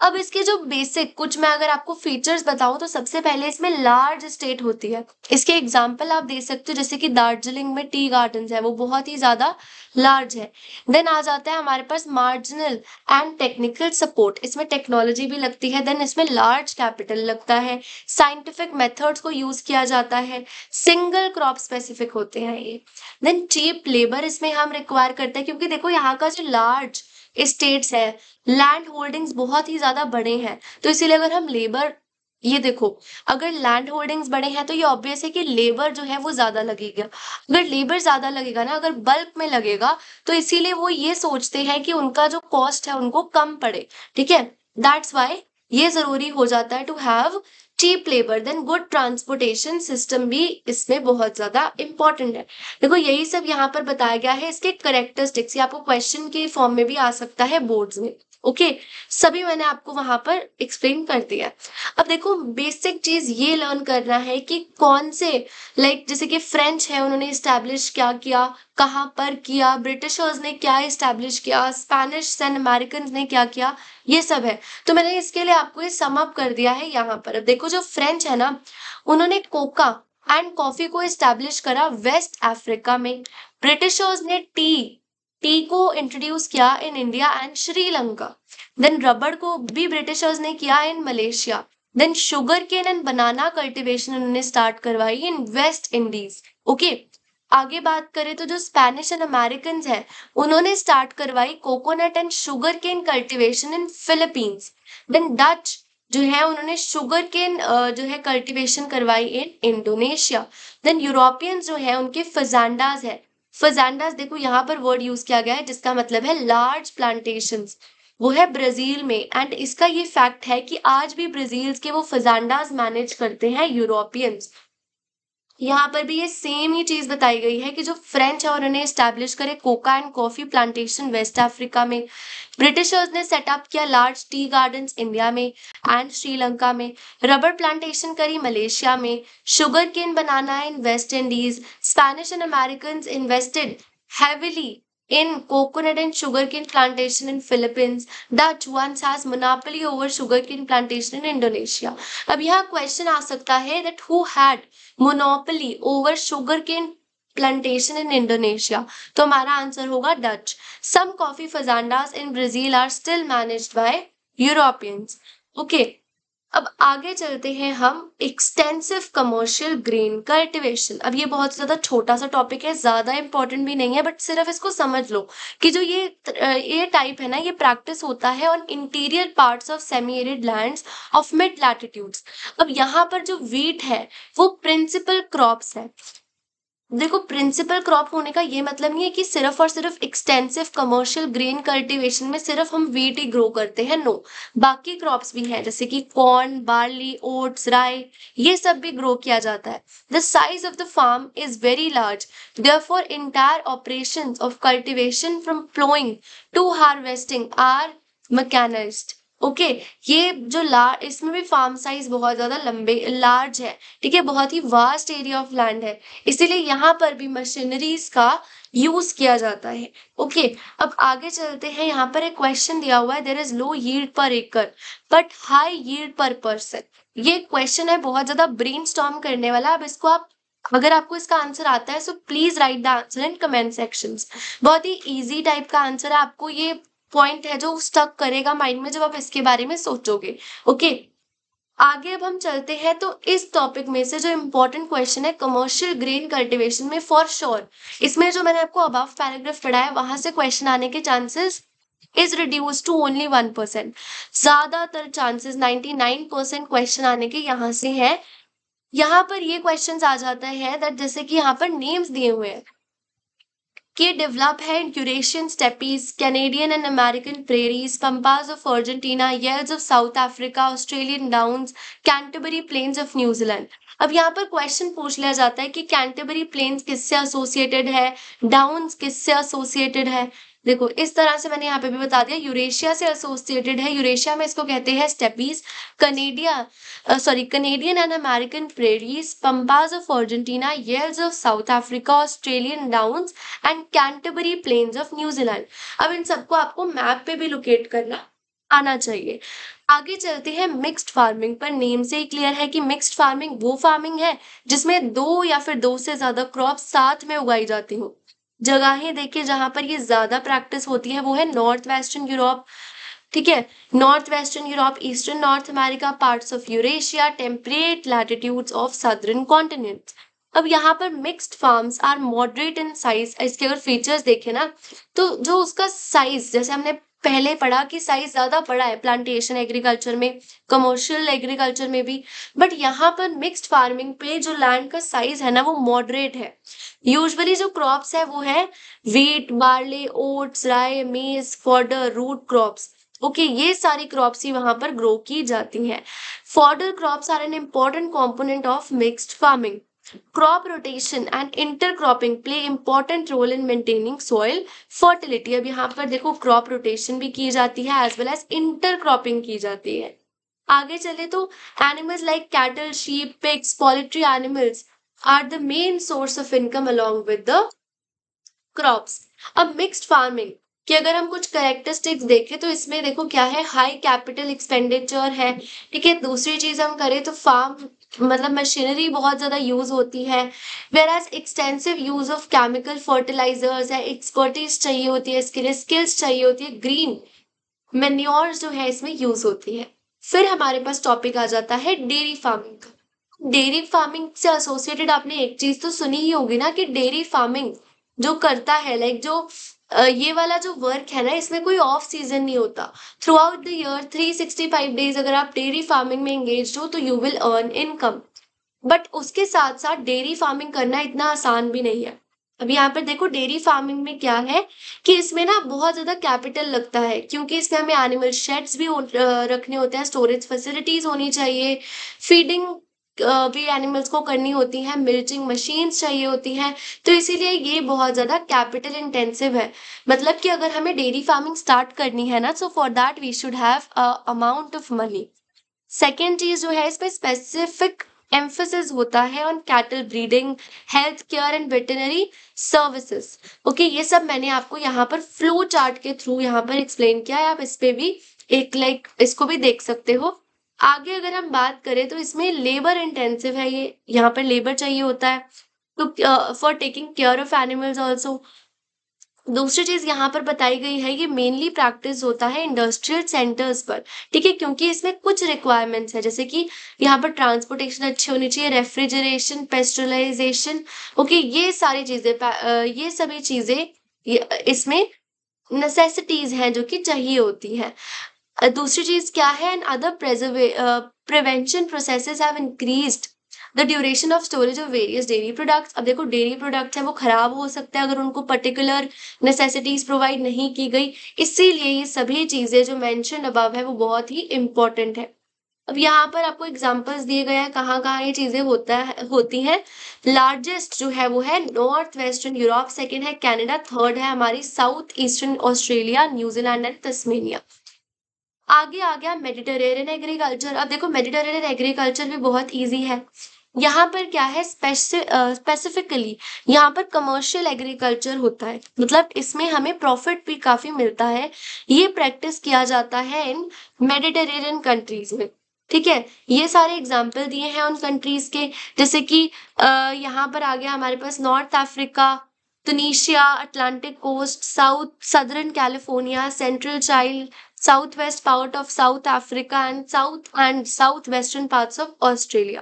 अब इसके जो बेसिक कुछ मैं अगर आपको फीचर्स बताऊं तो सबसे पहले इसमें लार्ज स्टेट होती है इसके एग्जाम्पल आप दे सकते हो जैसे कि दार्जिलिंग में टी गार्डन है वो बहुत ही ज्यादा लार्ज है देन आ जाता है हमारे पास मार्जिनल एंड टेक्निकल सपोर्ट इसमें टेक्नोलॉजी भी लगती है देन इसमें लार्ज कैपिटल लगता है साइंटिफिक मेथड्स को यूज किया जाता है सिंगल क्रॉप स्पेसिफिक होते हैं ये देन चीप लेबर इसमें हम रिक्वायर करते हैं क्योंकि देखो यहाँ का जो लार्ज स्टेट्स है लैंड होल्डिंग्स बहुत ही ज़्यादा बड़े हैं तो इसीलिए अगर हम लेबर ये देखो अगर लैंड होल्डिंग्स बड़े हैं तो ये ऑब्वियस है कि लेबर जो है वो ज़्यादा लगेगा अगर लेबर ज़्यादा लगेगा ना अगर बल्क में लगेगा तो इसीलिए वो ये सोचते हैं कि उनका जो कॉस्ट है उनको कम पड़े ठीक है दैट्स वाई ये ज़रूरी हो जाता है to have cheap labour then good transportation system भी इसमें बहुत ज्यादा इंपॉर्टेंट है देखो यही सब यहाँ पर बताया गया है इसके करेक्टरिस्टिक्स ये आपको क्वेश्चन के फॉर्म में भी आ सकता है बोर्ड्स में ओके सभी मैंने आपको वहां पर एक्सप्लेन कर दिया अब देखो बेसिक चीज ये लर्न करना है कि कौन से लाइक like, जैसे कि फ्रेंच है उन्होंने इस्टेब्लिश क्या किया कहाँ पर किया ब्रिटिशर्स ने क्या इस्टेब्लिश किया स्पेनिश एंड अमेरिकन ने क्या किया ये सब है तो मैंने इसके लिए आपको ये समअप कर दिया है यहाँ पर अब देखो जो फ्रेंच है ना उन्होंने कोका एंड कॉफी को इस्टेब्लिश करा वेस्ट अफ्रीका में ब्रिटिशर्स ने टी टी को इंट्रोड्यूस किया in India and Sri Lanka then रबड़ को भी ब्रिटिशर्स ने किया in Malaysia then sugar cane and banana cultivation उन्होंने स्टार्ट करवाई इन वेस्ट इंडीज ओके आगे बात करें तो जो स्पेनिश एंड अमेरिकन हैं उन्होंने स्टार्ट करवाई coconut and sugar cane cultivation in Philippines then Dutch जो है उन्होंने शुगर केन जो है कल्टिवेशन करवाई इन इंडोनेशिया देन यूरोपियंस जो है उनके फजांडाज है फजांडास देखो यहाँ पर वर्ड यूज किया गया है जिसका मतलब है लार्ज प्लांटेशन वो है ब्राजील में एंड इसका ये फैक्ट है कि आज भी ब्राजील के वो फजांडास मैनेज करते हैं यूरोपियंस यहाँ पर भी ये सेम ही चीज बताई गई है कि जो फ्रेंच है उन्होंने स्टैब्लिश करे cocoa and coffee plantation West Africa में ब्रिटिशर्स ने सेटअप किया लार्ज टी गार्डन इंडिया में एंड श्रीलंका में रबर प्लांटेशन करी मलेशिया में sugar cane banana in West Indies Spanish and American invested heavily In coconut and sugarcane plantation in Philippines, Dutch once has monopoly over sugarcane plantation in Indonesia. ab यहाँ question aa sakta hai that who had monopoly over sugarcane plantation in Indonesia? to hamara answer hoga Dutch. Some coffee fazendas in Brazil are still managed by Europeans. Okay, अब आगे चलते हैं हम extensive commercial grain cultivation अब ये बहुत ज़्यादा छोटा सा टॉपिक है ज़्यादा इंपॉर्टेंट भी नहीं है बट सिर्फ इसको समझ लो कि जो ये ये टाइप है ना ये प्रैक्टिस होता है on interior parts of semi arid lands of mid latitudes अब यहाँ पर जो वीट है वो प्रिंसिपल क्रॉप्स है देखो प्रिंसिपल क्रॉप होने का ये मतलब नहीं है कि सिर्फ और सिर्फ एक्सटेंसिव कमर्शियल ग्रेन कल्टीवेशन में सिर्फ हम वीट ही ग्रो करते हैं नो बाकी क्रॉप्स भी हैं जैसे कि कॉर्न बार्ली ओट्स राय ये सब भी ग्रो किया जाता है the size of the farm is very large therefore entire operation of cultivation from ploughing to harvesting are mechanised okay ये जो लार इसमें भी फार्म साइज बहुत ज़्यादा लंबे लार्ज है ठीक है बहुत ही वास्ट एरिया ऑफ लैंड है इसीलिए यहाँ पर भी मशीनरीज का यूज किया जाता है ओके okay, अब आगे चलते हैं यहाँ पर एक क्वेश्चन दिया हुआ है there is low yield per acre but high yield per person ये क्वेश्चन है बहुत ज़्यादा ब्रेन करने वाला अब इसको आप अगर आपको इसका आंसर आता है so please write the answer in comment section बहुत ही इजी टाइप का आंसर है आपको ये पॉइंट है जो स्टक करेगा माइंड में जब आप इसके बारे में सोचोगे ओके आगे अब हम चलते हैं तो इस टॉपिक में से जो इम्पोर्टेंट क्वेश्चन है कमर्शियल ग्रीन कल्टिवेशन में फॉर श्योर sure, इसमें जो मैंने आपको अब पैराग्राफ पढ़ाया वहां से क्वेश्चन आने के chances is reduce to only one percent ज्यादातर chances ninety nine percent question आने के यहाँ से है यहाँ पर ये क्वेश्चन आ जाता है दैट जैसे कि यहाँ पर नेम्स दिए हुए हैं ये डेवलप है Eurasian steppes Canadian and American prairies pampas of Argentina velds of South Africa Australian downs Canterbury plains of New Zealand अब यहाँ पर क्वेश्चन पूछ लिया जाता है कि कैंटबरी प्लेन्स किससे एसोसिएटेड है डाउन्स किससे एसोसिएटेड है देखो इस तरह से मैंने यहाँ पे भी बता दिया यूरेशिया से एसोसिएटेड है यूरेशिया में इसको कहते हैं steppes Canadia sorry Canadian and American prairies pampas of Argentina velds of South Africa Australian downs and Canterbury plains of New Zealand अब इन सबको आपको मैप पे भी लोकेट करना आना चाहिए आगे चलते हैं मिक्स्ड फार्मिंग पर नेम से ही क्लियर है कि मिक्स्ड फार्मिंग वो फार्मिंग है जिसमें दो या फिर दो से ज्यादा क्रॉप साथ में उगाई जाती हो जगहें देखिए जहां पर ये ज़्यादा प्रैक्टिस होती है वो है नॉर्थ वेस्टर्न यूरोप ठीक है north western Europe eastern North America parts of Eurasia temperate latitudes of southern continent अब यहाँ पर mixed farms are moderate in size इसके अगर फीचर्स देखें ना तो जो उसका साइज जैसे हमने पहले पढ़ा कि साइज ज़्यादा पड़ा है प्लांटेशन एग्रीकल्चर में कमर्शियल एग्रीकल्चर में भी बट यहाँ पर मिक्स्ड फार्मिंग पे जो लैंड का साइज है ना वो मॉडरेट है यूजुअली जो क्रॉप्स है वो है wheat barley oats rye maize fodder root crops okay okay, ये सारी क्रॉप्स ही वहां पर ग्रो की जाती हैं fodder crops are an important component of mixed farming crop rotation and intercropping play important role in maintaining soil fertility अब यहाँ पर देखो क्रॉप रोटेशन भी की जाती है एज वेल एज इंटरक्रॉपिंग की जाती है आगे चले तो animals like cattle sheep pigs poultry animals are the main source of income along with the crops अब मिक्सड फार्मिंग कि अगर हम कुछ करेक्टरिस्टिक्स देखें तो इसमें देखो क्या है हाई कैपिटल एक्सपेंडिचर है ठीक है दूसरी चीज हम करें तो फार्म मतलब मशीनरी बहुत ज़्यादा यूज़ होती है whereas extensive use of chemical fertilisers है एक्सपर्टीज चाहिए होती है इसके लिए स्किल्स चाहिए होती है ग्रीन मेन्योर जो है इसमें यूज़ होती है फिर हमारे पास टॉपिक आ जाता है डेयरी फार्मिंग का डेयरी फार्मिंग से एसोसिएटेड आपने एक चीज़ तो सुनी ही होगी ना कि डेयरी फार्मिंग जो करता है लाइक जो ये वाला जो वर्क है ना इसमें कोई ऑफ सीजन नहीं होता throughout the year three sixty five days अगर आप डेयरी फार्मिंग में एंगेज हो तो you will earn income but उसके साथ साथ डेयरी फार्मिंग करना इतना आसान भी नहीं है अब यहाँ पर देखो डेयरी फार्मिंग में क्या है कि इसमें ना बहुत ज़्यादा कैपिटल लगता है क्योंकि इसमें हमें एनिमल शेड्स भी रखने होते हैं स्टोरेज फैसिलिटीज़ होनी चाहिए फीडिंग भी एनिमल्स को करनी होती हैं मिल्चिंग मशीन्स चाहिए होती हैं तो इसीलिए ये बहुत ज़्यादा कैपिटल इंटेंसिव है मतलब कि अगर हमें डेयरी फार्मिंग स्टार्ट करनी है ना so for that we should have amount of money second चीज़ जो है इस पर स्पेसिफिक एम्फोसिस होता है on cattle breeding health care and veterinary services okay ये सब मैंने आपको यहाँ पर फ्लो चार्ट के थ्रू यहाँ पर एक्सप्लेन किया है आप इस पर भी एक लाइक like, इसको भी देख सकते हो आगे अगर हम बात करें तो इसमें लेबर इंटेंसिव है ये यहाँ पर लेबर चाहिए होता है तो for taking care of animals also दूसरी चीज यहाँ पर बताई गई है ये मेनली प्रैक्टिस होता है इंडस्ट्रियल सेंटर्स पर ठीक है क्योंकि इसमें कुछ रिक्वायरमेंट्स है जैसे कि यहाँ पर ट्रांसपोर्टेशन अच्छी होनी चाहिए रेफ्रिजरेशन पेस्टरलाइजेशन ओके ये सारी चीजें ये सभी चीजें इसमें नेसेसिटीज हैं जो कि चाहिए होती है दूसरी चीज क्या है and other prevention processes have increased the duration of storage of various dairy products अब देखो डेयरी प्रोडक्ट्स हैं वो खराब हो सकते हैं अगर उनको पर्टिकुलर नेसेसिटीज प्रोवाइड नहीं की गई इसीलिए ये सभी चीजें जो मैंशन अबव है वो बहुत ही इम्पोर्टेंट है अब यहाँ पर आपको एग्जाम्पल्स दिए गए हैं कहाँ कहाँ ये चीज़ें होता है होती हैं लार्जेस्ट जो है वो है नॉर्थ वेस्टर्न यूरोप सेकेंड है कैनेडा थर्ड है हमारी south eastern Australia New Zealand and Tasmania आगे आ गया मेडिटेरेनियन एग्रीकल्चर अब देखो मेडिटेरेनियन एग्रीकल्चर भी बहुत ईजी है यहाँ पर क्या है स्पेसिफिकली यहाँ पर कमर्शियल एग्रीकल्चर होता है मतलब इसमें हमें प्रॉफिट भी काफी मिलता है ये प्रैक्टिस किया जाता है इन मेडिटेरेनियन कंट्रीज में ठीक है ये सारे एग्जाम्पल दिए हैं उन कंट्रीज के जैसे कि यहाँ पर आ गया हमारे पास North Africa Tunisia Atlantic coast south southern California central Chile southwest part of South Africa and south and western parts of Australia.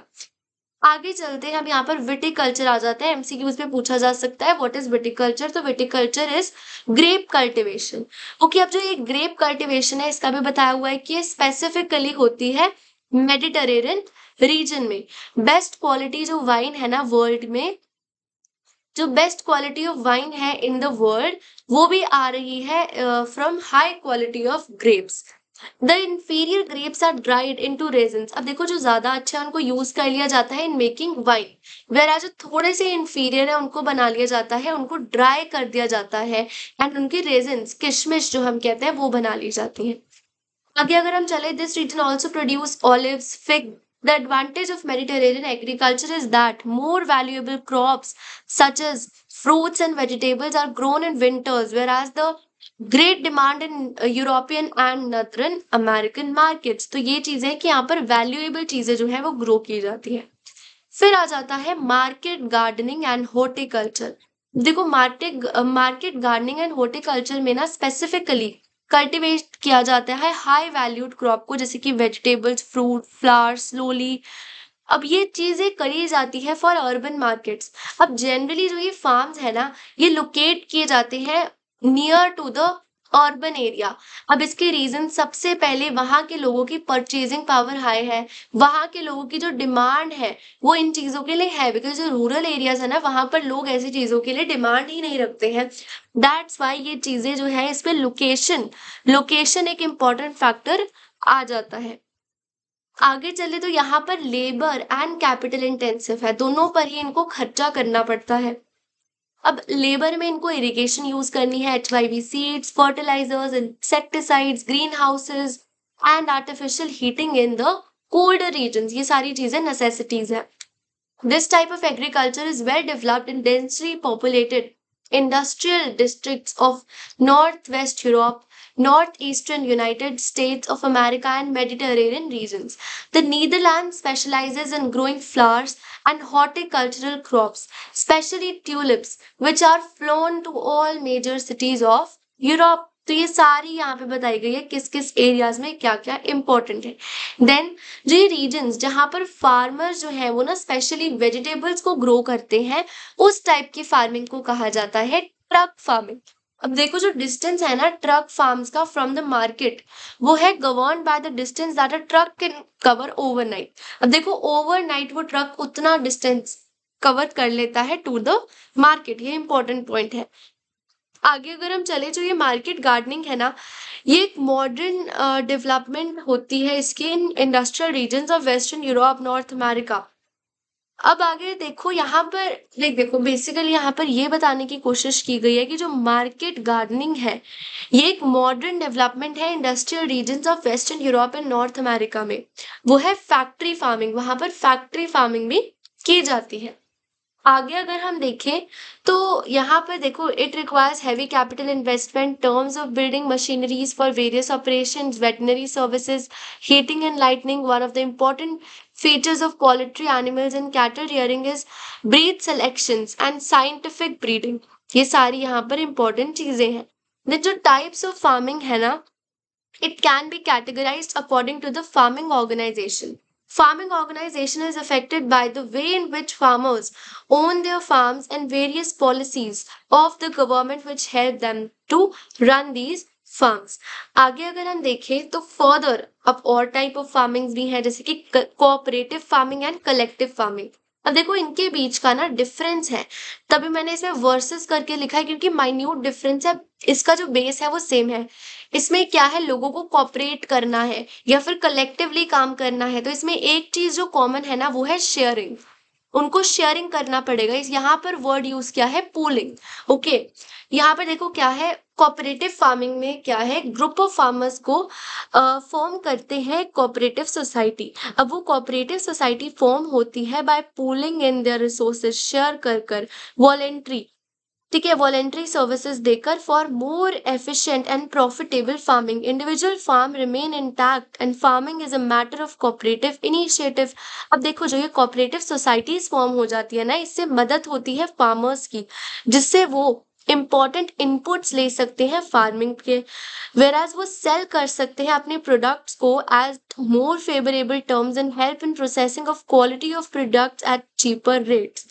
आगे चलते हैं अब यहाँ पर विटिकल्चर आ जाता है एमसीक्यूज उसमें पूछा जा सकता है व्हाट इज विटिकल्चर तो viticulture is grape cultivation okay अब जो ये ग्रेप कल्टीवेशन है इसका भी बताया हुआ है कि ये स्पेसिफिकली होती है मेडिटरेनियन रीजन में बेस्ट क्वालिटी जो वाइन है ना वर्ल्ड में जो बेस्ट क्वालिटी ऑफ वाइन है इन द वर्ल्ड वो भी आ रही है from high quality of grapes the inferior grapes are dried into raisin अब देखो जो ज्यादा अच्छा है उनको यूज कर लिया जाता है इन मेकिंग वाइन वेर जो थोड़े से इन्फीरियर है उनको बना लिया जाता है उनको ड्राई कर दिया जाता है एंड उनकी रेजन किशमिश जो हम कहते हैं वो बना ली जाती है आगे अगर हम चले this region also produce olive fig the advantage of Mediterranean agriculture is that more valuable crop such as fruits and vegetables are grown in winters, whereas the great demand in European and northern American markets तो ये चीजें कि यहाँ पर valuable चीजें जो है वो ग्रो की जाती है फिर आ जाता है मार्केट गार्डनिंग एंड हॉर्टिकल्चर देखो market market gardening and horticulture में ना स्पेसिफिकली कल्टिवेट किया जाता है हाई वैल्यूड क्रॉप को जैसे कि वेजिटेबल्स फ्रूट फ्लावर्स स्लोली अब ये चीज़ें करी जाती है फॉर अर्बन मार्केट्स अब जनरली जो ये फार्म्स है ना ये लोकेट किए जाते हैं near to the urban area अब इसके रीजन सबसे पहले वहाँ के लोगों की परचेजिंग पावर हाई है वहाँ के लोगों की जो डिमांड है वो इन चीज़ों के लिए है बिकॉज जो रूरल एरियाज है ना वहाँ पर लोग ऐसी चीज़ों के लिए डिमांड ही नहीं रखते हैं दैट्स वाई ये चीज़ें जो है इसमें लोकेशन लोकेशन एक इम्पॉर्टेंट फैक्टर आ जाता है आगे चले तो यहाँ पर लेबर एंड कैपिटल इंटेंसिव है दोनों पर ही इनको खर्चा करना पड़ता है अब लेबर में इनको इरिगेशन यूज करनी है H Y V seeds fertilisers insecticides green houses and artificial heating in the cold region ये सारी चीजें नेसेसिटीज है this type of agriculture is well developed in densely populated industrial district of north west Europe northeastern United States of America and Mediterranean regions. The Netherlands specializes in growing flowers and horticultural crops, especially tulips, which are flown to all major cities of Europe तो ये सारी यहाँ पे बताई गई है किस किस एरियाज में क्या क्या इंपॉर्टेंट है देन जो ये रीजन्स जहाँ पर फार्मर जो है वो ना स्पेशली वेजिटेबल्स को ग्रो करते हैं उस टाइप की फार्मिंग को कहा जाता है ट्रक फार्मिंग अब देखो जो डिस्टेंस है ना ट्रक फार्म्स का फ्रॉम द मार्केट वो है govern by the distance that a truck can cover overnight अब देखो ओवरनाइट वो ट्रक उतना डिस्टेंस कवर कर लेता है टू द मार्केट ये इंपॉर्टेंट पॉइंट है आगे अगर हम चले जो ये मार्केट गार्डनिंग है ना ये एक मॉडर्न डेवलपमेंट uh, होती है इसकी in industrial region of western Europe North America अब आगे देखो यहाँ पर लाइक देखो बेसिकली यहाँ पर ये बताने की कोशिश की गई है कि जो मार्केट गार्डनिंग है ये एक मॉडर्न डेवलपमेंट है industrial region of western Europe and North America में वो है फैक्ट्री फार्मिंग वहाँ पर फैक्ट्री फार्मिंग भी की जाती है आगे अगर हम देखें तो यहाँ पर देखो it requires heavy capital investment terms of building machineries for various operation veterinary services heating and lightning one of the important features of poultry animals and cattle rearing is breed selection and scientific breeding ये सारी यहाँ पर important चीजें हैं then जो types of farming है ना it can be categorize according to the farming organisation Farming organization is affected by the way in which farmers own their farms and various policies of the government which help them to run these farms आगे अगर हम देखें तो further अब और type of farming भी है जैसे कि cooperative farming and collective farming अब देखो इनके बीच का ना डिफरेंस है तभी मैंने इसमें वर्सेस करके लिखा है क्योंकि माइन्यूट डिफरेंस है इसका जो बेस है वो सेम है इसमें क्या है लोगों को कॉपरेट करना है या फिर कलेक्टिवली काम करना है तो इसमें एक चीज जो कॉमन है ना वो है शेयरिंग उनको शेयरिंग करना पड़ेगा यहाँ पर वर्ड यूज किया है पूलिंग ओके यहाँ पर देखो क्या है कोऑपरेटिव फार्मिंग में क्या है ग्रुप ऑफ फार्मर्स को फॉर्म करते हैं कोऑपरेटिव सोसाइटी अब वो कोऑपरेटिव सोसाइटी फॉर्म होती है by pooling in their resources share कर कर वॉलेंट्री ठीक है वॉलेंट्री सर्विसेज देकर for more efficient and profitable farming individual farm remain intact and farming is a matter of cooperative initiative अब देखो जो ये कॉपरेटिव सोसाइटीज फॉर्म हो जाती है ना इससे मदद होती है फार्मर्स की जिससे वो इम्पॉर्टेंट इनपुट्स ले सकते हैं फार्मिंग के वेर एज वो सेल कर सकते हैं अपने प्रोडक्ट्स को as more favourable terms and help in processing of quality of products at cheaper rates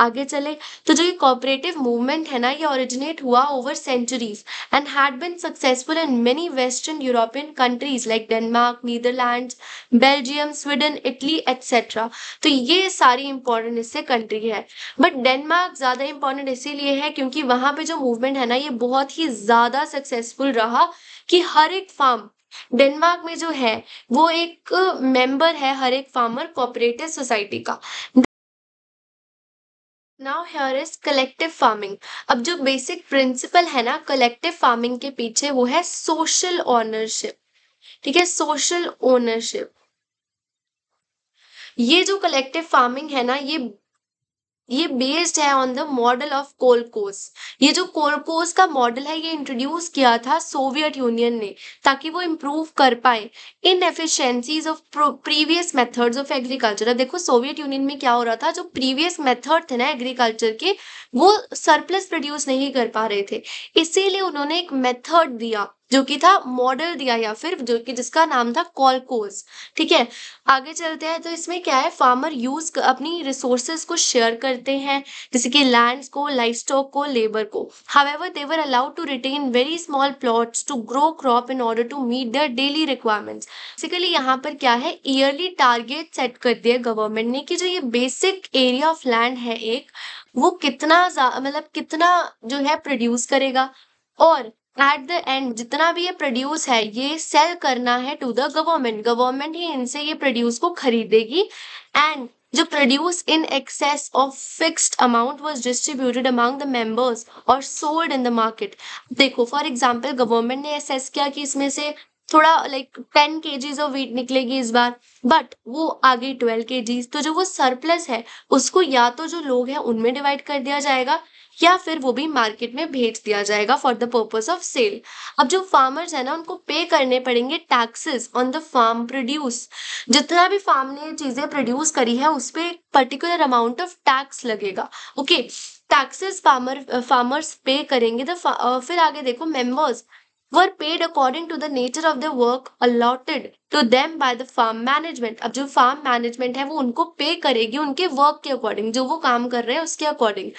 आगे चले तो जो ये कॉपरेटिव मूवमेंट है ना ये ओरिजिनेट हुआ over centuries and had been successful in many western European countries like Denmark Netherland Belgium Sweden Italy etcetera तो ये सारी इंपॉर्टेंट इससे कंट्री है बट डेनमार्क ज़्यादा इंपॉर्टेंट इसीलिए है क्योंकि वहाँ पर जो मूवमेंट है ना ये बहुत ही ज़्यादा सक्सेसफुल रहा कि हर एक फार्म डेनमार्क में जो है वो एक मेंबर है हर एक फार्मर कोऑपरेटिव सोसाइटी का now here is collective farming अब जो बेसिक प्रिंसिपल है ना कलेक्टिव फार्मिंग के पीछे वो है सोशल ओनरशिप ठीक है सोशल ओनरशिप ये जो कलेक्टिव फार्मिंग है ना ये ये बेस्ड है on the model of kolkhoz ये जो कोलकोस का मॉडल है ये इंट्रोड्यूस किया था सोवियत यूनियन ने ताकि वो इम्प्रूव कर पाए in efficiencies of previous methods of agriculture अब देखो सोवियत यूनियन में क्या हो रहा था जो प्रीवियस मेथड थे ना एग्रीकल्चर के वो सरप्लस प्रोड्यूस नहीं कर पा रहे थे इसीलिए उन्होंने एक मेथड दिया जो कि था मॉडल दिया या फिर जो कि जिसका नाम था कॉलकोस ठीक है आगे चलते हैं तो इसमें क्या है फार्मर यूज अपनी रिसोर्सेज को शेयर करते हैं जैसे कि लैंड्स को लाइफ स्टॉक को लेबर को however they're allowed to retain very small plot to grow crop in order to meet their daily requirements basically यहाँ पर क्या है ईयरली टारगेट सेट कर दिया गवर्नमेंट ने कि जो ये बेसिक एरिया ऑफ लैंड है एक वो कितना मतलब कितना जो है प्रोड्यूस करेगा और एट द एंड जितना भी ये प्रोड्यूस है ये सेल करना है टू द गवर्नमेंट गवर्नमेंट ही इनसे ये प्रोड्यूस को खरीदेगी एंड जो produce in excess of fixed amount was distributed among the members और सोल्ड इन द मार्केट देखो फॉर एग्जाम्पल गवर्नमेंट ने एसेस किया कि इसमें से थोड़ा लाइक टेन के जीज ऑफ वीट निकलेगी इस बार बट वो आ गई ट्वेल्व के जीज तो जो वो सरप्लस है उसको या तो जो लोग हैं उनमें डिवाइड कर दिया जाएगा या फिर वो भी मार्केट में भेज दिया जाएगा for the purpose of sale अब जो फार्मर्स है ना उनको पे करने पड़ेंगे taxes on the farm produce जितना भी फार्म ने चीजें प्रोड्यूस करी है उस पर पर्टिकुलर अमाउंट ऑफ टैक्स लगेगा okay taxes farmer farmers pay करेंगे तो फिर आगे देखो members were paid according to the nature of the work allotted to them by the farm management अब जो farm management है वो उनको pay करेगी उनके work के according जो वो काम कर रहे हैं उसके according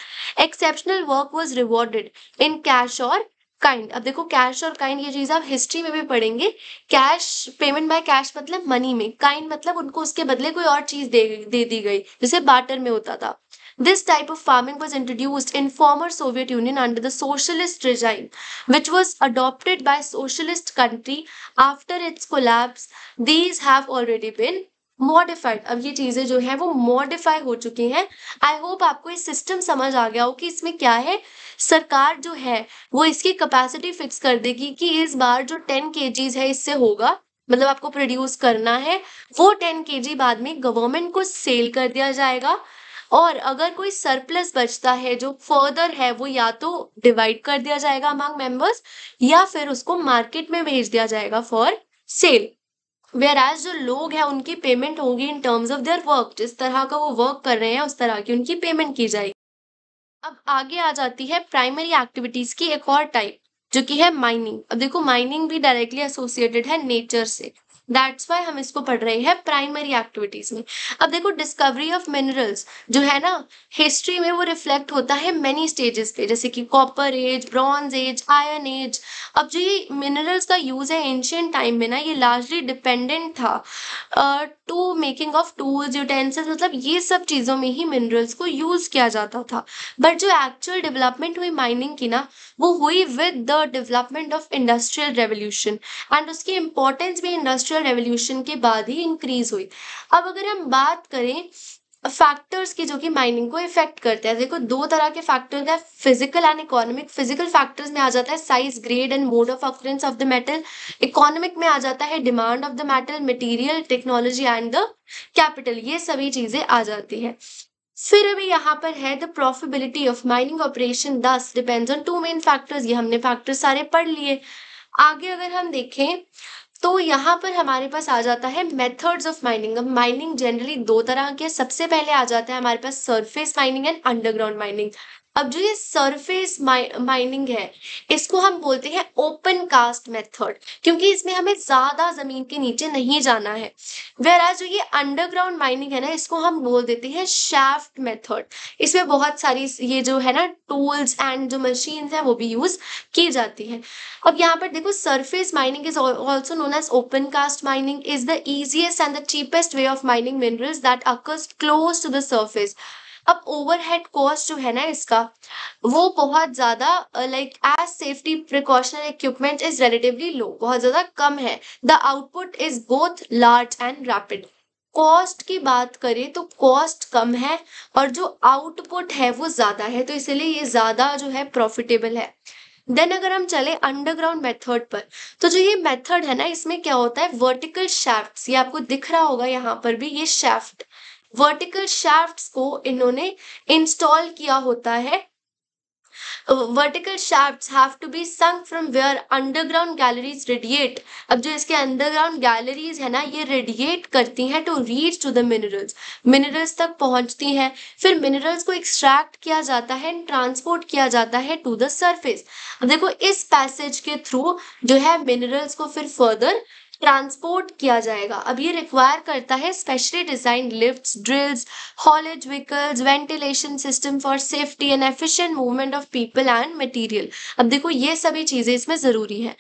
exceptional work was rewarded in cash or kind अब देखो कैश और काइंड ये चीज आप हिस्ट्री में भी पढ़ेंगे कैश पेमेंट बाय कैश मतलब मनी में काइंड मतलब उनको उसके बदले कोई और चीज दे दे दी गई जैसे बार्टर में होता था This type of farming was introduced in former Soviet Union under the socialist regime, which was adopted by socialist country after its collapse. These have already been modified अब ये चीज़ें जो है वो मॉडिफाई हो चुकी हैं आई होप आपको ये सिस्टम समझ आ गया हो कि इसमें क्या है सरकार जो है वो इसकी कैपेसिटी फिक्स कर देगी कि इस बार जो टेन के है इससे होगा मतलब आपको प्रोड्यूस करना है वो टेन के बाद में गवर्नमेंट को सेल कर दिया जाएगा और अगर कोई सरप्लस बचता है जो फर्दर है वो या तो डिवाइड कर दिया जाएगा अमंग मेंबर्स या फिर उसको मार्केट में भेज दिया जाएगा फॉर सेल वेयर एज जो लोग हैं उनकी पेमेंट होगी in terms of their work जिस तरह का वो वर्क कर रहे हैं उस तरह की उनकी पेमेंट की जाएगी अब आगे आ जाती है प्राइमरी एक्टिविटीज की एक और टाइप जो कि है माइनिंग अब देखो माइनिंग भी डायरेक्टली एसोसिएटेड है नेचर से दैट्स वाई हम इसको पढ़ रहे हैं प्राइमरी एक्टिविटीज में अब देखो डिस्कवरी ऑफ मिनरल्स जो है ना हिस्ट्री में वो रिफ्लेक्ट होता है मेनी स्टेजेस पे जैसे कि copper age bronze age iron age अब जो ये मिनरल्स का यूज है एंशियंट टाइम में ना ये लार्जली डिपेंडेंट था to making of tools utensils मतलब ये सब चीज़ों में ही मिनरल्स को यूज किया जाता था बट जो एक्चुअल डेवलपमेंट हुई माइनिंग की ना वो हुई with the development of industrial revolution एंड उसकी इम्पोर्टेंस भी इंडस्ट्रियल रेवोल्यूशन के बाद ही इंक्रीज हुई अब अगर हम बात करें फैक्टर्स की जो कि माइनिंग को इफेक्ट करते हैं देखो दो तरह के फैक्टर हैं physical and economic physical factors में आ जाता है size grade and mode of occurrence of the metal economic में आ जाता है demand of the metal material technology and the capital ये सभी चीजें आ जाती है फिर अभी यहाँ पर है the profitability of mining operation thus depends on two main factors ये हमने फैक्टर सारे पढ़ लिए आगे अगर हम देखें तो यहाँ पर हमारे पास आ जाता है मेथड्स ऑफ माइनिंग अब माइनिंग जनरली दो तरह के सबसे पहले आ जाता है हमारे पास surface mining and underground mining अब जो ये सरफेस माइनिंग है इसको हम बोलते हैं ओपन कास्ट मेथड क्योंकि इसमें हमें ज्यादा जमीन के नीचे नहीं जाना है वेराज जो ये अंडरग्राउंड माइनिंग है ना इसको हम बोल देते हैं शाफ्ट मेथड इसमें बहुत सारी ये जो है ना टूल्स एंड जो मशीन है वो भी यूज की जाती है अब यहाँ पर देखो surface mining is also known as open cast mining is the easiest and the cheapest way of mining minerals that occurs close to the surface अब ओवरहेड कॉस्ट जो है ना इसका वो बहुत ज़्यादा like as safety precautional equipment is relatively low बहुत ज़्यादा कम है the output is both large and rapid cost की बात करें तो कॉस्ट कम है और जो आउटपुट है वो ज़्यादा है तो इसलिए ये ज़्यादा जो है प्रॉफिटेबल है देन अगर हम चले अंडरग्राउंड मेथड पर तो जो ये मेथड है ना इसमें क्या होता है वर्टिकल शैफ्ट ये आपको दिख रहा होगा यहाँ पर भी ये शैफ्ट वर्टिकल शाफ्ट्स को इन्होंने इंस्टॉल किया होता है vertical shafts have to be sunk from where underground galleries radiate अब जो इसके अंडरग्राउंड गैलरीज है ना ये रेडिएट करती हैं to reach to the minerals minerals तक पहुंचती हैं फिर मिनरल्स को एक्सट्रैक्ट किया जाता है एंड ट्रांसपोर्ट किया जाता है टू द सर्फेस अब देखो इस पैसेज के थ्रू जो है मिनरल्स को फिर फर्दर ट्रांसपोर्ट किया जाएगा अब ये रिक्वायर करता है specially design lift drills haulage vehicles ventilation system for safety and efficient movement of people and material अब देखो ये सभी चीज़ें इसमें ज़रूरी हैं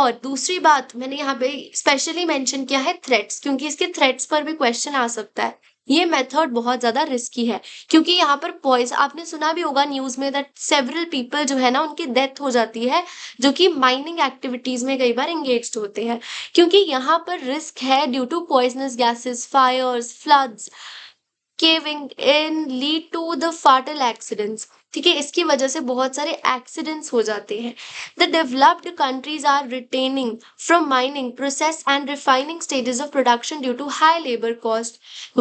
और दूसरी बात मैंने यहाँ पे स्पेशली मेंशन किया है थ्रेट्स क्योंकि इसके थ्रेट्स पर भी क्वेश्चन आ सकता है ये मेथड बहुत ज़्यादा रिस्की है क्योंकि यहाँ पर पॉइस आपने सुना भी होगा न्यूज़ में दैट सेवरल पीपल जो है ना उनकी डेथ हो जाती है जो कि माइनिंग एक्टिविटीज़ में कई बार एंगेज होते हैं क्योंकि यहाँ पर रिस्क है due to poisonous gases fires floods caving in lead to the fatal accidents ठीक है इसकी वजह से बहुत सारे एक्सीडेंट्स हो जाते हैं the developed countries are retaining from mining process and refining stages of production due to high labour cost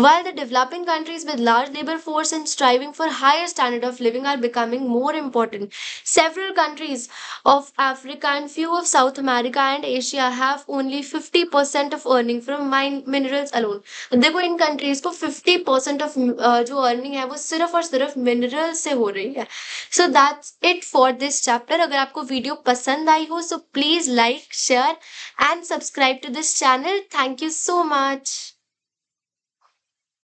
while the developing countries with large labour force and striving for higher standard of living are becoming more important several countries of Africa and few of South America and Asia have only fifty percent of earning from mine minerals alone देखो इन countries को fifty percent of जो earning है वो सिर्फ और सिर्फ mineral से हो रही है है so that's it for this chapter अगर आपको वीडियो पसंद आई हो so please like share and subscribe to this channel thank you so much